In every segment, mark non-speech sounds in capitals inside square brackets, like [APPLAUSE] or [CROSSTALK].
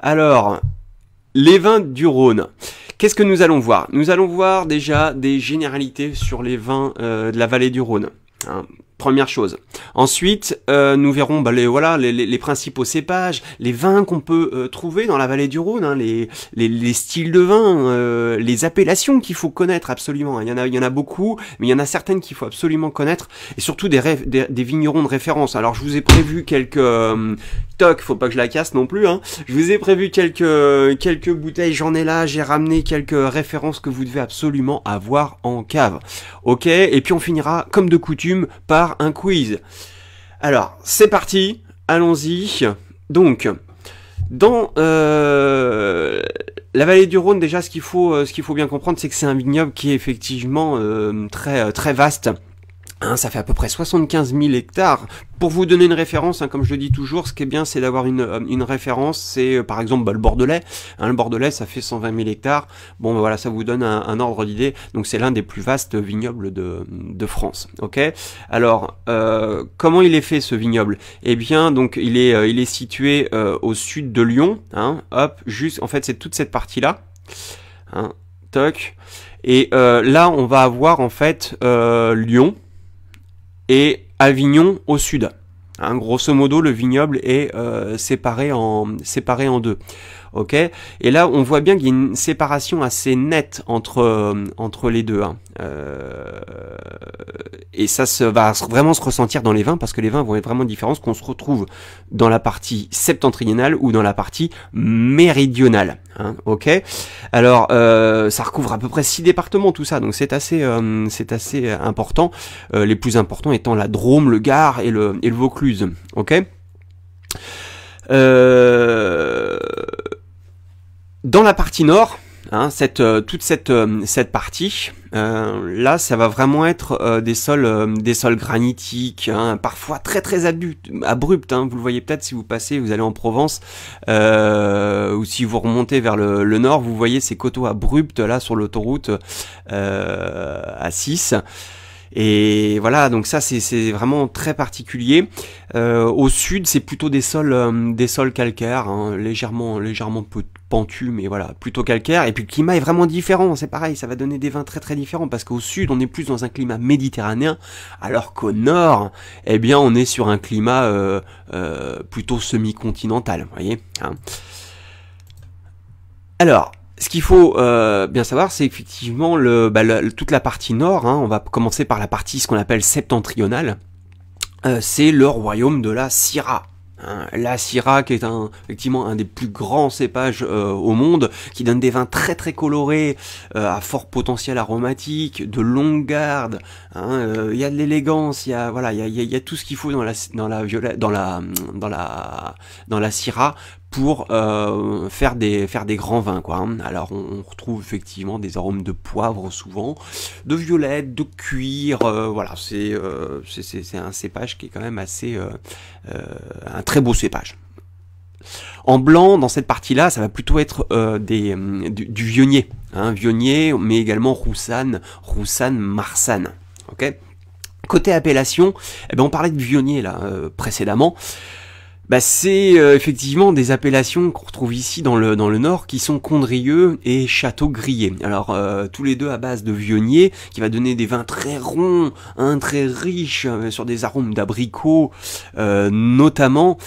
Alors, les vins du Rhône. Qu'est-ce que nous allons voir Nous allons voir déjà des généralités sur les vins euh, de la vallée du Rhône. Hein. Première chose. Ensuite, euh, nous verrons bah, les, voilà, les, principaux cépages, les vins qu'on peut euh, trouver dans la vallée du Rhône, hein, les, les, styles de vins, euh, les appellations qu'il faut connaître absolument. Hein. Il y, en a, il y en a beaucoup, mais il y en a certaines qu'il faut absolument connaître, et surtout des, vignerons de référence. Alors je vous ai prévu quelques... toc, faut pas que je la casse non plus. Hein. Je vous ai prévu quelques, quelques bouteilles, j'en ai là, j'ai ramené quelques références que vous devez absolument avoir en cave. Ok, et puis on finira, comme de coutume, par un quiz. Alors, c'est parti, allons-y. Donc, dans euh, la vallée du Rhône, déjà, ce qu'il faut, euh, faut bien comprendre, c'est que c'est un vignoble qui est effectivement euh, très, très vaste. Hein, ça fait à peu près 75 000 hectares. Pour vous donner une référence, hein, comme je le dis toujours, ce qui est bien, c'est d'avoir une, euh, une, référence. C'est euh, par exemple bah, le Bordelais. Hein, le Bordelais, ça fait 120 000 hectares. Bon, bah, voilà, ça vous donne un, ordre d'idée. Donc c'est l'un des plus vastes vignobles de, de France. Ok. Alors, euh, comment il est fait ce vignoble Eh bien, donc il est, il est situé au sud de Lyon. hop, juste. En fait, c'est toute cette partie là. toc. Et là, on va avoir en fait Lyon et Avignon au sud. Hein, grosso modo, le vignoble est euh, séparé, en, deux. ok et là, on voit bien qu'il y a une séparation assez nette entre, euh, entre les deux. Hein. Euh, et ça se, va vraiment se ressentir dans les vins parce que les vins vont être vraiment différents qu'on se retrouve dans la partie septentrionale ou dans la partie méridionale. Hein, ok. Alors euh, ça recouvre à peu près six départements tout ça, donc c'est assez euh, c'est assez important. les plus importants étant la Drôme, le Gard et le, et le Vaucluse. Ok. Dans la partie nord, Hein, euh, toute cette, euh, partie, euh, là, ça va vraiment être des sols, des sols granitiques, hein, parfois très très abrupts hein. vous le voyez peut-être si vous passez, vous allez en Provence, ou si vous remontez vers le, nord, vous voyez ces coteaux abrupts là sur l'autoroute à 6 Et voilà, donc ça c'est vraiment très particulier. au sud, c'est plutôt des sols, des sols calcaires, légèrement légèrement, peu pentu, mais voilà, plutôt calcaire. Et puis le climat est vraiment différent, c'est pareil, ça va donner des vins très très différents, parce qu'au sud, on est plus dans un climat méditerranéen, alors qu'au nord, eh bien, on est sur un climat euh, euh, plutôt semi-continental, vous voyez. Hein. alors, ce qu'il faut euh, bien savoir, c'est effectivement le, bah, toute la partie nord, hein. on va commencer par la partie, ce qu'on appelle septentrionale, c'est le royaume de la Syrah. Hein, la Syrah qui est effectivement un des plus grands cépages euh, au monde, qui donne des vins très très colorés, euh, à fort potentiel aromatique, de longue garde. Hein, euh, il y a de l'élégance, il y a voilà, il y a, tout ce qu'il faut dans la dans la violette, dans la dans la dans la Syrah pour euh, faire, des, faire des grands vins. Quoi. Hein. Alors on, retrouve effectivement des arômes de poivre souvent, de violette, de cuir, euh, voilà, euh, c'est c'est un cépage qui est quand même assez... un très beau cépage. En blanc, dans cette partie-là, ça va plutôt être des, du, du, vionnier. Hein, vionnier, mais également roussane, roussane, marsanne. Okay Côté appellation, eh bien, on parlait de vionnier là précédemment bah, c'est euh, effectivement des appellations qu'on retrouve ici dans le, dans le Nord qui sont Condrieux et Château Grillé. Alors euh, tous les deux à base de vionnier qui va donner des vins très ronds, un hein, très riches euh, sur des arômes d'abricots notamment.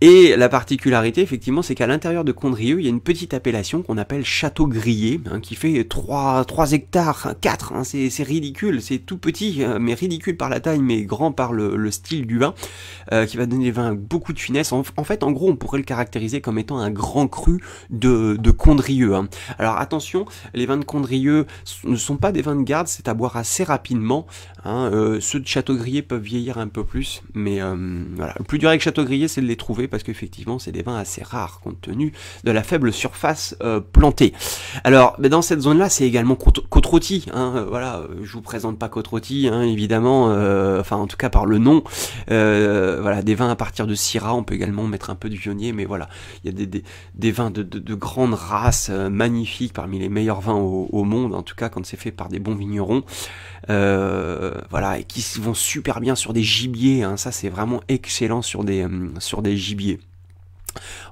Et la particularité, effectivement, c'est qu'à l'intérieur de Condrieux, il y a une petite appellation qu'on appelle Château Grillé, hein, qui fait 3, hectares, 4, hein, hein, c'est ridicule, c'est tout petit, mais ridicule par la taille, mais grand par le, style du vin, euh, qui va donner des vins beaucoup de finesse. En, fait, en gros, on pourrait le caractériser comme étant un grand cru de, de Condrieu. Alors attention, les vins de Condrieux ne sont pas des vins de garde, c'est à boire assez rapidement. Euh, ceux de Château Grillé peuvent vieillir un peu plus, mais euh, voilà. Le plus dur avec Château Grillé, c'est de les trouver parce qu'effectivement, c'est des vins assez rares compte tenu de la faible surface euh, plantée. Alors, dans cette zone-là, c'est également côte hein, euh, voilà, euh, je vous présente pas côte hein, évidemment. enfin, en tout cas par le nom. voilà, des vins à partir de Syrah. On peut également mettre un peu de Vionnier, mais voilà, il y a des, vins de, grandes races, grande race, magnifiques, parmi les meilleurs vins au, monde. En tout cas, quand c'est fait par des bons vignerons. voilà, et qui vont super bien sur des gibiers. Hein, ça, c'est vraiment excellent sur des hum, sur des gibiers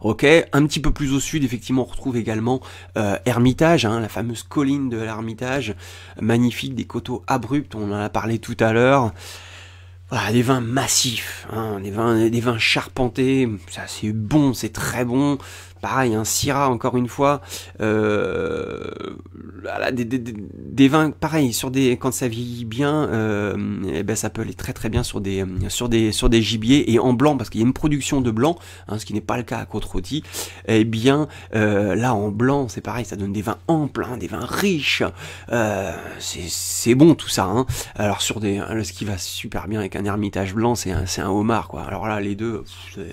Ok, un petit peu plus au sud, effectivement, on retrouve également euh, Hermitage, hein, la fameuse colline de l'Hermitage, magnifique, des coteaux abrupts, on en a parlé tout à l'heure. Voilà, des vins massifs, hein, des, vins, des vins charpentés, ça c'est bon, c'est très bon, Pareil, un hein, Syrah, encore une fois, euh, des, vins, pareil, sur des, quand ça vieillit bien, euh, eh ben ça peut aller très très bien sur des, sur des, sur des gibiers et en blanc, parce qu'il y a une production de blanc, hein, ce qui n'est pas le cas à Côte-Rôtie, et eh bien euh, là en blanc, c'est pareil, ça donne des vins amples, hein, des vins riches, c'est bon tout ça. Alors sur des, ce qui va super bien avec un ermitage blanc, c'est un, homard, quoi. Alors là, les deux,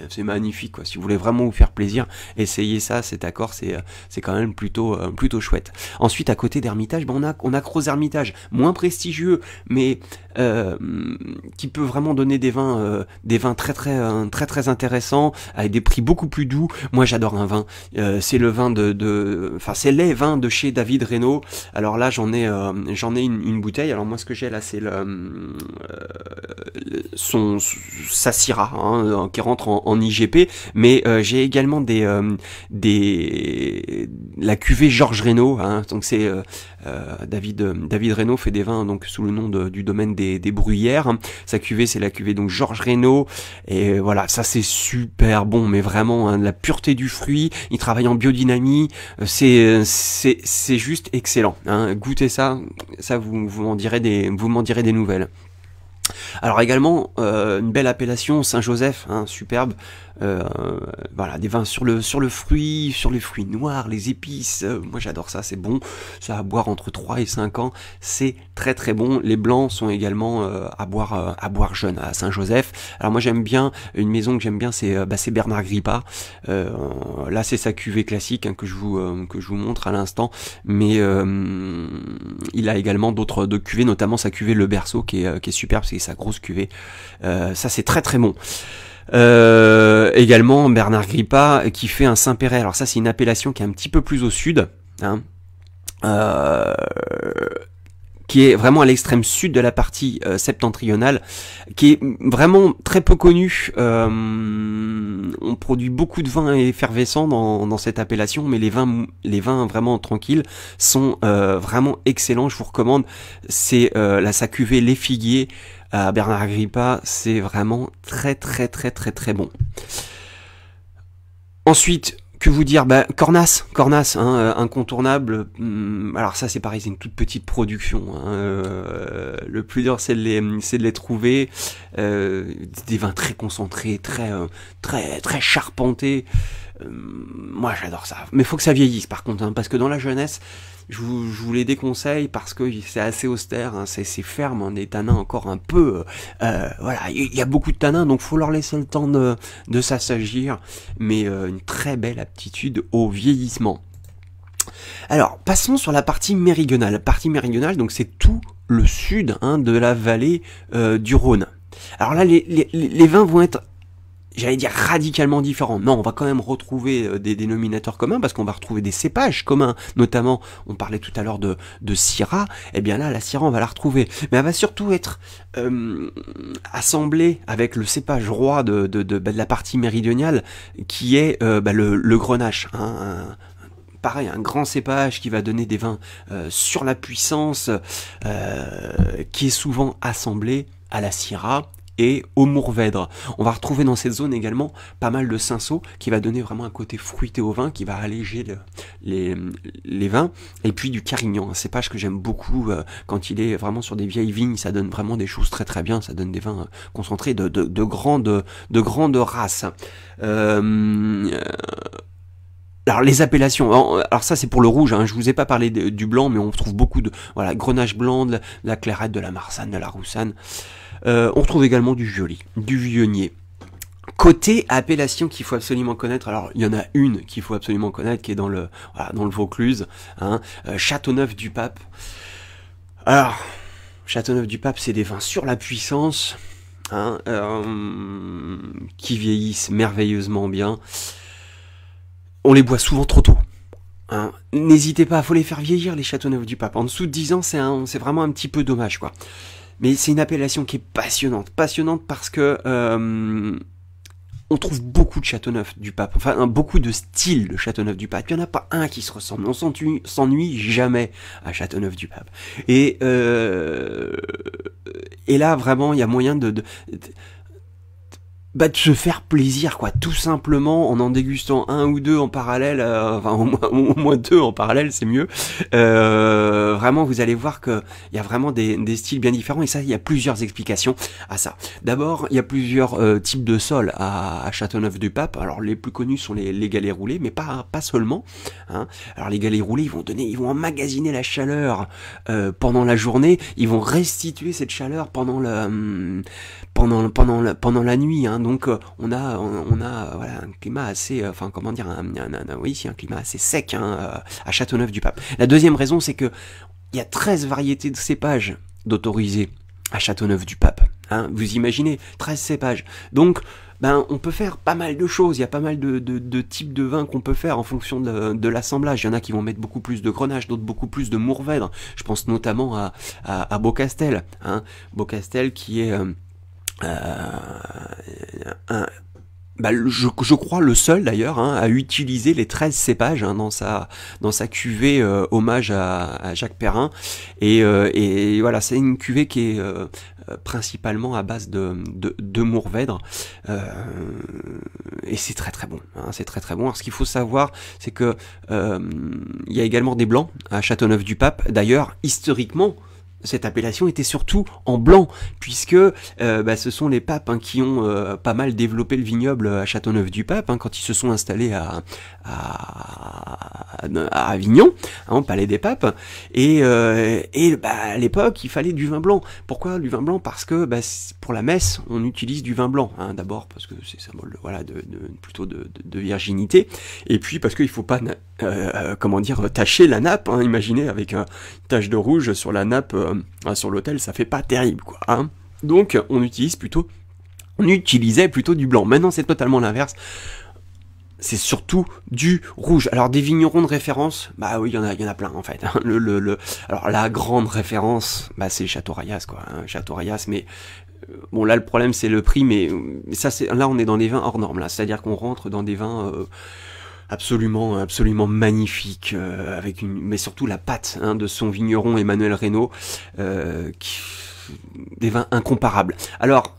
c'est magnifique, quoi. Si vous voulez vraiment vous faire plaisir, et essayez ça, cet accord, c'est euh, quand même plutôt, euh, plutôt chouette. Ensuite, à côté d'Hermitage, ben, on, a, on a Hermitage, moins prestigieux, mais euh, qui peut vraiment donner des vins, des vins très très, très très intéressants, avec des prix beaucoup plus doux. Moi, j'adore un vin. c'est le vin de, enfin, c'est les vins de chez David Reynaud. Alors là, j'en ai, ai une, bouteille. Alors moi, ce que j'ai là, c'est le, son, sa hein, qui rentre en IGP. Mais j'ai également des, des la cuvée Georges Reynaud. Hein. donc c'est euh, euh, David euh, David Reynaud fait des vins donc sous le nom du domaine des, Bruyères. Sa cuvée c'est la cuvée donc Georges Reynaud et voilà ça c'est super bon mais vraiment hein, la pureté du fruit. Il travaille en biodynamie, c'est c'est juste excellent. Hein. Goûtez ça, ça vous vous des vous m'en direz des nouvelles. Alors également euh, une belle appellation Saint-Joseph, hein, superbe. Euh, voilà des vins sur le sur le fruit, sur les fruits noirs, les épices. Euh, moi j'adore ça, c'est bon. Ça à boire entre 3 et 5 ans, c'est très très bon. Les blancs sont également à boire à boire jeune à Saint-Joseph. Alors moi j'aime bien une maison que j'aime bien c'est bah, Bernard Grippa. là c'est sa cuvée classique hein, que je vous que je vous montre à l'instant, mais il a également d'autres cuvées, notamment sa cuvée Le Berceau qui est qui est superbe sa grosse cuvée. Euh, ça c'est très très bon. Euh, également Bernard Grippa qui fait un Saint-Péret. Alors ça c'est une appellation qui est un petit peu plus au sud, hein. euh, qui est vraiment à l'extrême sud de la partie septentrionale, qui est vraiment très peu connue. on produit beaucoup de vins effervescents dans, cette appellation, mais les vins, les vins vraiment tranquilles sont vraiment excellents. Je vous recommande. C'est la sa cuvée Les Figuiers. Euh, Bernard Agrippa, c'est vraiment très très très très très bon. Ensuite, que vous dire bah, Cornas, Cornas, hein, euh, incontournable. Hmm, alors ça, c'est pareil, c'est une toute petite production. Hein, euh, le plus dur, c'est de les, c'est de les trouver. des vins très concentrés, très, très, très charpentés. moi, j'adore ça. Mais faut que ça vieillisse, par contre, hein, parce que dans la jeunesse, je vous, les déconseille parce que c'est assez austère, hein, c'est ferme, en hein, des tanins encore un peu. Euh, voilà, il y a beaucoup de tanins, donc faut leur laisser le temps de, s'assagir, mais euh, une très belle aptitude au vieillissement. Alors, passons sur la partie méridionale. La partie méridionale, donc c'est tout le sud hein, de la vallée euh, du Rhône. Alors là, les vins vont être j'allais dire radicalement différent. Non, on va quand même retrouver euh, des dénominateurs communs parce qu'on va retrouver des cépages communs. Notamment, on parlait tout à l'heure de, de Syrah. Eh bien là, la Syrah, on va la retrouver. Mais elle va surtout être euh, assemblée avec le cépage roi de, de, de, bah, la partie méridionale qui est euh, bah, le, le, grenache. Hein. pareil, un grand cépage qui va donner des vins sur la puissance, qui est souvent assemblé à la Syrah et au Mourvèdre. On va retrouver dans cette zone également pas mal de cinceaux, qui va donner vraiment un côté fruité au vin, qui va alléger les, les, vins, et puis du Carignan, un cépage que j'aime beaucoup euh, quand il est vraiment sur des vieilles vignes, ça donne vraiment des choses très très bien, ça donne des vins euh, concentrés de, grandes, de grandes races. Euh, alors les appellations, alors ça c'est pour le rouge, je hein. je vous ai pas parlé du blanc, mais on trouve beaucoup de voilà, grenache blanc, la, de la clairette, de la marsanne, de la roussanne. Euh, on retrouve également du joli, du vionnier. Côté appellation qu'il faut absolument connaître, alors il y en a une qu'il faut absolument connaître qui est dans le, dans le Vaucluse, hein, euh, Châteauneuf-du-Pape. Alors, Châteauneuf-du-Pape, c'est des vins sur la puissance, hein, euh, qui vieillissent merveilleusement bien. On les boit souvent trop tôt. Hein. N'hésitez pas, pas, faut les faire vieillir les Châteauneuf du Pape. En dessous de 10 ans, c'est vraiment un petit peu dommage, quoi. Mais c'est une appellation qui est passionnante. Passionnante parce que euh, on trouve beaucoup de Châteauneuf du Pape, enfin beaucoup de styles de Châteauneuf du Pape. Il n'y en a pas un qui se ressemble. On s'ennuie jamais à Châteauneuf du Pape. Et, euh, et là, vraiment, il y a moyen de bah de se faire plaisir quoi tout simplement en en dégustant un ou deux en parallèle euh, enfin au moins, deux en parallèle c'est mieux euh, vraiment vous allez voir que il y a vraiment des, styles bien différents et ça il y a plusieurs explications à ça d'abord il y a plusieurs euh, types de sols à, à Châteauneuf du Pape alors les plus connus sont les, les galets roulés mais pas pas seulement hein. alors les galets roulés ils vont donner ils vont emmagasiner la chaleur pendant la journée ils vont restituer cette chaleur pendant le hum, pendant pendant pendant la nuit hein, donc euh, on a, on a un climat assez, euh, enfin comment dire, un, un, climat assez sec hein, euh, à Châteauneuf-du-Pape. La deuxième raison, c'est que il y a 13 variétés de cépages d'autorisés à Châteauneuf-du-Pape. Hein. vous imaginez, 13 cépages. Donc, ben, on peut faire pas mal de choses. Il y a pas mal de, types de vins qu'on peut faire en fonction de, l'assemblage. Il y en a qui vont mettre beaucoup plus de grenache, d'autres beaucoup plus de mourvèdre. Je pense notamment à, à, Beaucastel. Hein. Beaucastel qui est... Euh, bah, je, crois le seul d'ailleurs hein, à utiliser les 13 cépages hein, dans sa dans sa cuvée euh, hommage à, Jacques Perrin euh, et, voilà c'est une cuvée qui est principalement à base de de, Mourvèdre et c'est très très bon hein, c'est très très bon ce qu'il faut savoir c'est que il y a également des blancs à Châteauneuf du Pape d'ailleurs historiquement cette appellation était surtout en blanc, puisque euh, bah, ce sont les papes hein, qui ont euh, pas mal développé le vignoble à Châteauneuf-du-Pape hein, quand ils se sont installés à, à, à Avignon, hein, au Palais des Papes. Et, euh, et bah, à l'époque, il fallait du vin blanc. Pourquoi du vin blanc Parce que bah, pour la messe, on utilise du vin blanc, hein, d'abord parce que c'est symbole voilà, de, plutôt de, virginité, et puis parce qu'il ne faut pas, euh, euh, comment dire, tacher la nappe. Hein, imaginez avec une tache de rouge sur la nappe, euh, hein, sur l'autel, ça fait pas terrible, quoi. Donc on utilise plutôt, on utilisait plutôt du blanc. Maintenant c'est totalement l'inverse c'est surtout du rouge. Alors des vignerons de référence, bah oui, il y en a, il y en a plein en fait. Le, le, alors la grande référence, bah c'est Château Rayas quoi, hein, Château Rayas. Mais Bon là le problème c'est le prix, mais ça c'est là on est dans des vins hors normes là, c'est-à-dire qu'on rentre dans des vins euh, absolument absolument magnifiques euh, avec une mais surtout la pâte hein, de son vigneron Emmanuel Reynaud, euh, des vins incomparables. Alors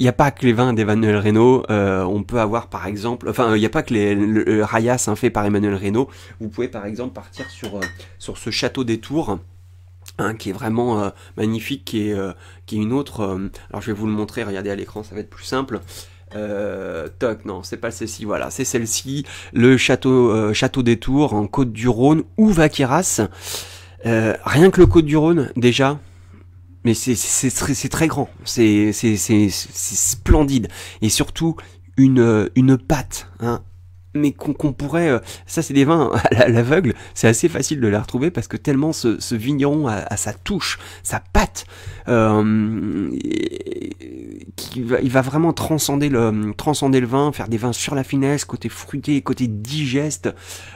il n'y a pas que les vins d'Emmanuel Reynaud, on peut avoir par exemple, enfin il n'y a pas que les, le, Rayas hein, fait par Emmanuel Reynaud, vous pouvez par exemple partir sur, sur ce château des Tours, qui est vraiment euh, magnifique, qui est, euh, qui est une autre. Euh, alors je vais vous le montrer, regardez à l'écran, ça va être plus simple. toc, non, c'est pas celle-ci, voilà, c'est celle-ci, le château, château des Tours en Côte du Rhône ou Vaqueras. rien que le Côte du Rhône, déjà, mais c'est très grand, c'est splendide. Et surtout, une, une patte, hein, mais qu'on pourrait... Euh, ça, c'est des vins hein, [LAUGHS] à l'aveugle, c'est assez facile de les retrouver parce que tellement ce, vigneron a, sa touche, sa patte, euh, il, va, vraiment transcender le, transcender le vin, faire des vins sur la finesse, côté fruité, côté digeste.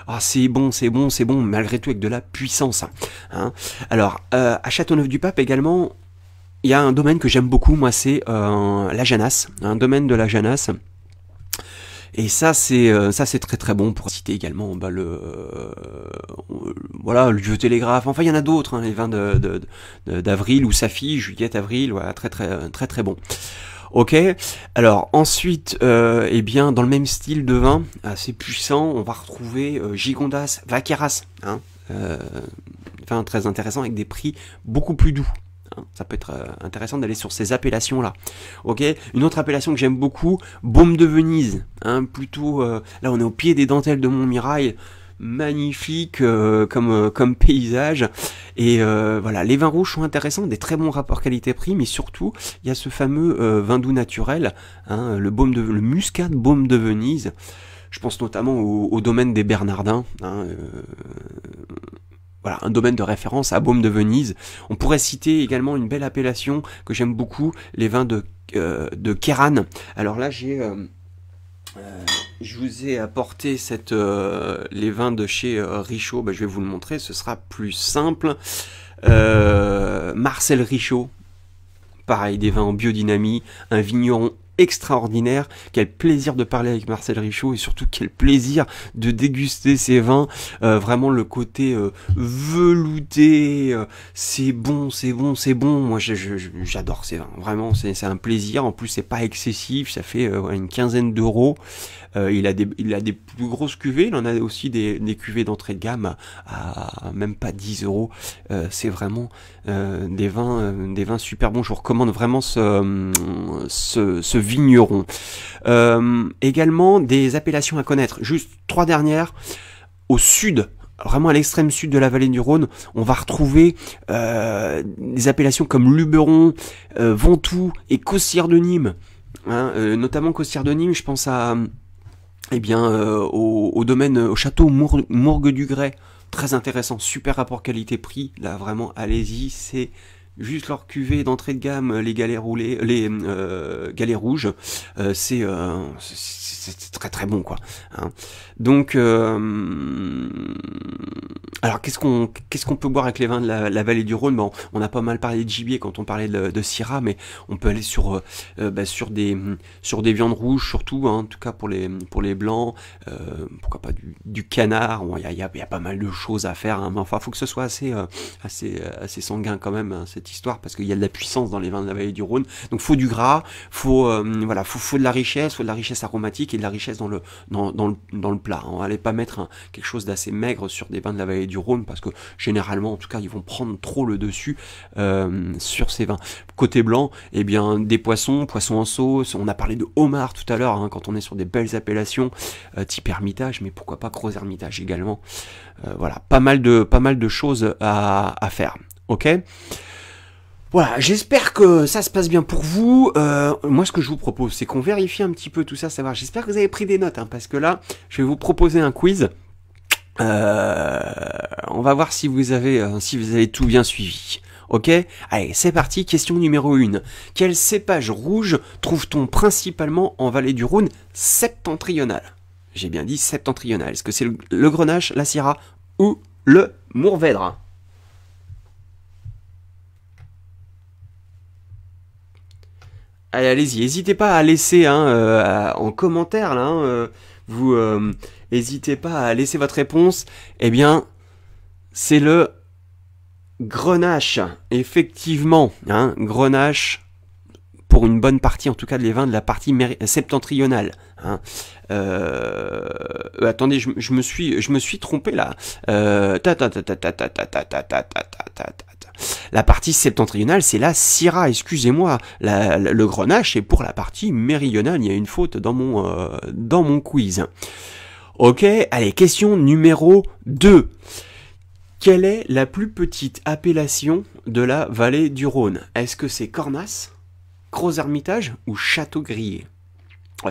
Ah, c'est bon, c'est bon, c'est bon, malgré tout avec de la puissance. Hein, hein. Alors, euh, à Châteauneuf-du-Pape également, il y a un domaine que j'aime beaucoup, moi, c'est euh, la Janasse, un domaine de la Janasse. Et ça, c'est euh, ça, c'est très très bon pour citer également bah, le euh, voilà le télégraphe. Enfin, il y en a d'autres. Hein, les vins d'avril ou Safi, Juliette Avril, voilà, très très euh, très très bon. Ok. Alors ensuite, euh, eh bien, dans le même style de vin, assez puissant, on va retrouver Gigondas, Vaqueras, hein, vin très intéressant avec des prix beaucoup plus doux. Ça peut être euh, intéressant d'aller sur ces appellations-là. Ok. Une autre appellation que j'aime beaucoup, baume de Venise. Hein, plutôt. Euh, là, on est au pied des dentelles de Montmirail. Magnifique euh, comme, paysage. Et voilà, les vins rouges sont intéressants, des très bons rapports qualité-prix, mais surtout, il y a ce fameux vin doux naturel, hein, le, baume de, le muscat baume de Venise. Je pense notamment au, domaine des Bernardins. Hein, voilà, un domaine de référence à Baume de Venise. On pourrait citer également une belle appellation que j'aime beaucoup, les vins de, euh, de Kéran. Alors là, j'ai... Euh, euh, je vous ai apporté cette, les vins de chez Richaud, ben, je vais vous le montrer, ce sera plus simple. Marcel Richaud, pareil, des vins en biodynamie, un vigneron extraordinaire. Quel plaisir de parler avec Marcel Richaud et surtout quel plaisir de déguster ses vins. Euh, vraiment le côté euh, velouté, euh, c'est bon, c'est bon, c'est bon. Moi j'adore ces vins, vraiment c'est un plaisir. En plus c'est pas excessif, ça fait une quinzaine d'euros. il, a des, a des plus grosses cuvées, il en a aussi des, cuvées d'entrée de gamme à, même pas 10 euros. c'est vraiment des vins des vins super bons. Je vous recommande vraiment ce, ce, ce vigneron. Euh, également des appellations à connaître. Juste trois dernières. Au sud, vraiment à l'extrême sud de la vallée du Rhône, on va retrouver euh, des appellations comme Luberon, euh, Ventoux et Caussière de Nîmes. Hein, notamment Cossière de Nîmes, je pense à eh bien au, domaine au château Mourgue du Grès. Très intéressant, super rapport qualité-prix. Là vraiment, allez-y, c'est juste leur cuvée d'entrée de gamme, les galets roulés, les euh, galets rouges, euh, euh, c'est très très bon quoi. Hein. Donc, alors qu'est-ce qu'on qu'est-ce qu'on peut boire avec les vins de la, vallée du Rhône bon, on a pas mal parlé de gibier quand on parlait de, de Syrah, mais on peut aller sur bah, sur des sur des viandes rouges surtout, hein, en tout cas pour les pour les blancs, pourquoi pas du, canard. Il y, a, pas mal de choses à faire, hein, mais enfin faut que ce soit assez assez assez sanguin quand même histoire parce qu'il y a de la puissance dans les vins de la vallée du Rhône. Donc faut du gras, faut euh, voilà, faut, de la richesse, faut de la richesse aromatique et de la richesse dans le dans, le, plat. On allait pas mettre quelque chose d'assez maigre sur des vins de la vallée du Rhône parce que généralement en tout cas ils vont prendre trop le dessus euh, sur ces vins. Côté blanc, eh bien des poissons, poissons en sauce. On a parlé de homard tout à l'heure hein, quand on est sur des belles appellations euh, type Hermitage, mais pourquoi pas Gros Hermitage également. voilà, pas mal de pas mal de choses à, à faire. Ok voilà, j'espère que ça se passe bien pour vous. Euh, moi, ce que je vous propose, c'est qu'on vérifie un petit peu tout ça, savoir. J'espère que vous avez pris des notes, hein, parce que là, je vais vous proposer un quiz. Euh, on va voir si vous avez, euh, si vous avez tout bien suivi. Ok Allez, c'est parti, question numéro 1. Quel cépage rouge trouve-t-on principalement en vallée du Rhône septentrionale J'ai bien dit septentrionale. Est-ce que c'est le, le Grenache, la Syrah ou le Mourvèdre Allez-y, n'hésitez pas à laisser hein, en commentaire, là, vous n'hésitez pas à laisser votre réponse. Eh bien, c'est le grenache, effectivement. Hein, grenache, pour une bonne partie, en tout cas, les vins de la partie septentrionale. attendez, je, me suis, je me suis trompé là. Euh, ta ta ta ta ta ta ta ta ta ta ta la partie septentrionale, c'est la Syrah, excusez-moi. le Grenache est pour la partie méridionale, il y a une faute dans mon, euh, dans mon quiz. Ok, allez, question numéro 2. Quelle est la plus petite appellation de la vallée du Rhône Est-ce que c'est Cornas, Gros Hermitage ou Château Grillé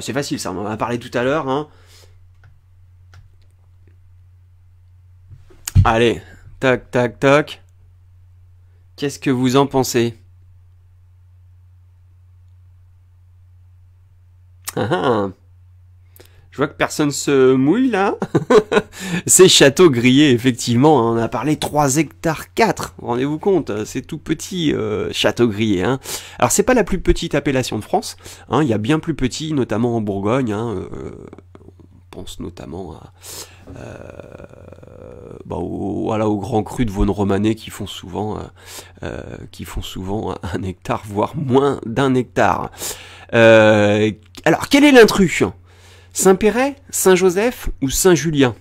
C'est facile ça, on en a parlé tout à l'heure. Hein. Allez, tac, tac, tac. Qu'est-ce que vous en pensez ah ah. Je vois que personne se mouille là. [LAUGHS] C'est château grillés, effectivement, hein. on a parlé 3 hectares 4. Rendez-vous compte, c'est tout petit euh, château grillé. Hein. Alors c'est pas la plus petite appellation de France. Hein. Il y a bien plus petit, notamment en Bourgogne. Hein, euh, on pense notamment à euh, bah, au, voilà, au grand cru de Vaune-Romanée qui font souvent, euh, euh, qui font souvent un hectare, voire moins d'un hectare. alors, quel est l'intrus Saint-Péret, Saint-Joseph ou Saint-Julien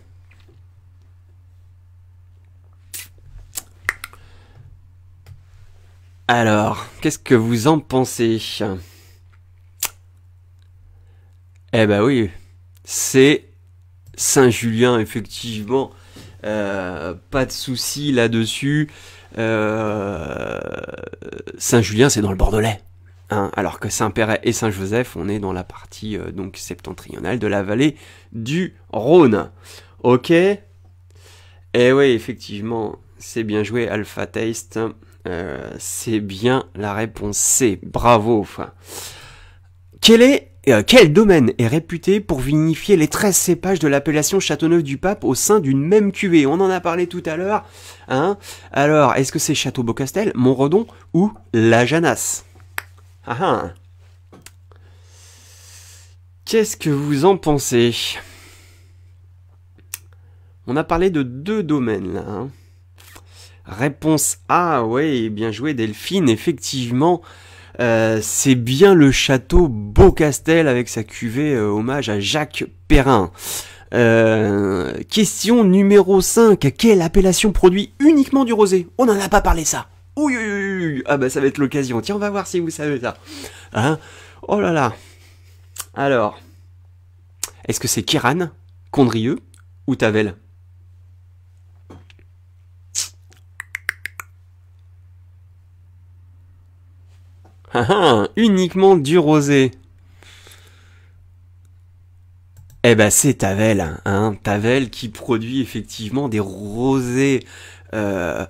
Alors, qu'est-ce que vous en pensez Eh ben oui, c'est Saint-Julien, effectivement. Euh, pas de souci là-dessus. Euh, Saint-Julien, c'est dans le Bordelais. Hein, alors que Saint-Péret et Saint-Joseph, on est dans la partie euh, donc septentrionale de la vallée du Rhône. Ok Eh oui, effectivement, c'est bien joué, Alpha Taste. c'est bien la réponse C. Bravo. Quelle est euh, quel domaine est réputé pour vinifier les 13 cépages de l'appellation Châteauneuf-du-Pape au sein d'une même cuvée On en a parlé tout à l'heure. Hein Alors, est-ce que c'est Château-Beaucastel, Montredon ou La Janasse ah, ah. Qu'est-ce que vous en pensez On a parlé de deux domaines là. Hein. Réponse A, oui, bien joué Delphine, effectivement. Euh, c'est bien le château Beaucastel avec sa cuvée euh, hommage à Jacques Perrin. Euh, question numéro 5. Quelle appellation produit uniquement du rosé On n'en a pas parlé ça. Ouh, ah bah ça va être l'occasion. Tiens, on va voir si vous savez ça. Hein oh là là. Alors, est-ce que c'est Kiran, Condrieu ou Tavel Ah, ah, uniquement du rosé. Eh ben c'est Tavel, hein, Tavel qui produit effectivement des rosés euh,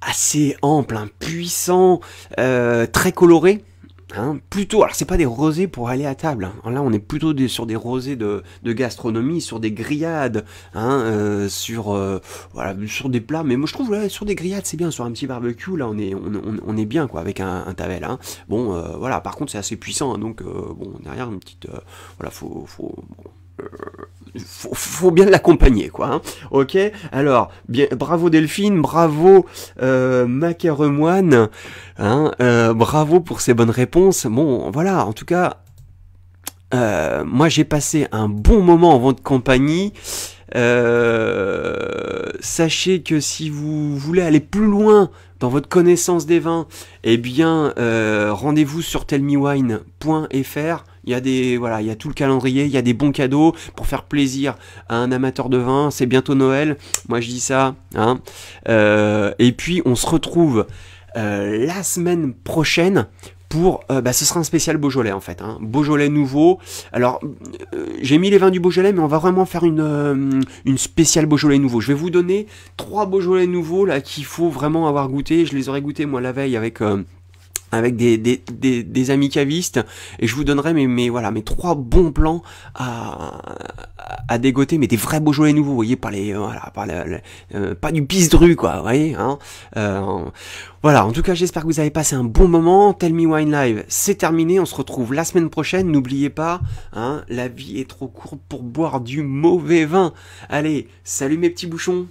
assez amples, hein, puissants, euh, très colorés. Hein, plutôt, alors c'est pas des rosés pour aller à table. Hein. Là, on est plutôt sur des rosés de, gastronomie, sur des grillades, hein, euh, sur euh, voilà, sur des plats. Mais moi, je trouve là, sur des grillades, c'est bien. Sur un petit barbecue, là, on est on, est bien quoi avec un, tavel. Bon, euh, voilà. Par contre, c'est assez puissant, donc bon derrière une petite voilà, faut, faut faut, faut bien l'accompagner, quoi. Hein. Ok. Alors, bien, bravo Delphine, bravo euh, Macaremoine, hein, euh, bravo pour ces bonnes réponses. Bon, voilà. En tout cas, euh, moi j'ai passé un bon moment en votre compagnie. Euh, sachez que si vous voulez aller plus loin dans votre connaissance des vins, eh bien, rendez-vous sur tellmewine.fr. Il y a des voilà, il y a tout le calendrier, il y a des bons cadeaux pour faire plaisir à un amateur de vin. C'est bientôt Noël. Moi, je dis ça. Hein. Euh, et puis, on se retrouve euh, la semaine prochaine pour, euh, bah, ce sera un spécial Beaujolais en fait, hein. Beaujolais nouveau. Alors, j'ai mis les vins du Beaujolais, mais on va vraiment faire une, une spéciale Beaujolais nouveau. Je vais vous donner trois Beaujolais nouveaux là qu'il faut vraiment avoir goûté. Je les aurais goûté moi la veille avec avec des, des, des, amis cavistes et je vous donnerai mes, mes voilà mes trois bons plans à, à, dégoter mais des vrais beaux jouets nouveaux vous voyez par les euh, voilà euh, pas du rue quoi vous voyez hein euh, voilà en tout cas j'espère que vous avez passé un bon moment Tell Me Wine Live c'est terminé on se retrouve la semaine prochaine n'oubliez pas hein la vie est trop courte pour boire du mauvais vin allez salut mes petits bouchons